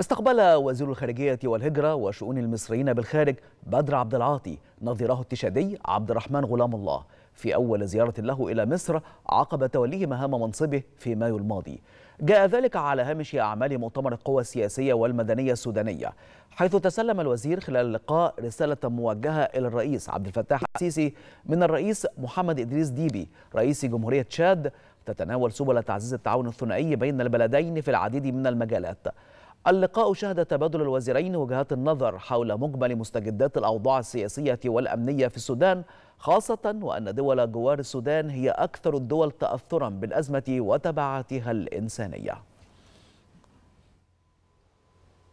استقبل وزير الخارجية والهجرة وشؤون المصريين بالخارج بدر عبد العاطي نظيره التشادي عبد الرحمن غلام الله في أول زيارة له إلى مصر عقب توليه مهام منصبه في مايو الماضي جاء ذلك على هامش أعمال مؤتمر القوى السياسية والمدنية السودانية حيث تسلم الوزير خلال اللقاء رسالة موجهة إلى الرئيس عبد الفتاح السيسي من الرئيس محمد إدريس ديبي رئيس جمهورية تشاد تتناول سبل تعزيز التعاون الثنائي بين البلدين في العديد من المجالات اللقاء شهد تبادل الوزيرين وجهات النظر حول مجمل مستجدات الأوضاع السياسية والأمنية في السودان خاصة وأن دول جوار السودان هي أكثر الدول تأثرا بالأزمة وتبعاتها الإنسانية